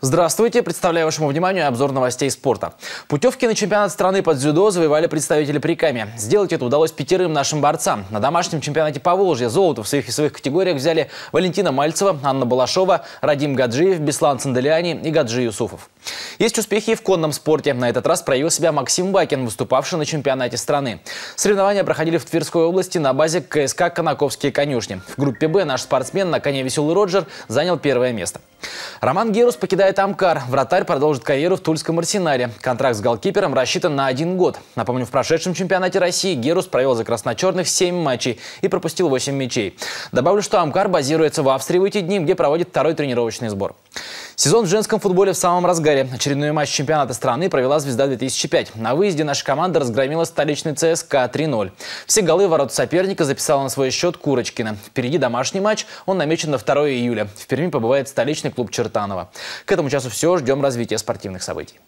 Здравствуйте! Представляю вашему вниманию обзор новостей спорта. Путевки на чемпионат страны под дзюдо завоевали представители Прикамья. Сделать это удалось пятерым нашим борцам. На домашнем чемпионате по Волжье золото в своих и своих категориях взяли Валентина Мальцева, Анна Балашова, Радим Гаджиев, Беслан Санделяни и Гаджи Юсуфов. Есть успехи и в конном спорте. На этот раз проявил себя Максим Бакин, выступавший на чемпионате страны. Соревнования проходили в Тверской области на базе КСК «Конаковские конюшни». В группе «Б» наш спортсмен на коне «Веселый Роджер» занял первое место. Роман Герус покидает Амкар. Вратарь продолжит карьеру в Тульском арсенале. Контракт с голкипером рассчитан на один год. Напомню, в прошедшем чемпионате России Герус провел за красно-черных 7 матчей и пропустил 8 мячей. Добавлю, что Амкар базируется в Австрии в эти дни, где проводит второй тренировочный сбор. Сезон в женском футболе в самом разгаре. Очередной матч чемпионата страны провела «Звезда 2005». На выезде наша команда разгромила столичный ЦСКА 3-0. Все голы ворот соперника записала на свой счет Курочкина. Впереди домашний матч, он намечен на 2 июля. В Перми побывает столичный клуб Чертанова. К этому часу все, ждем развития спортивных событий.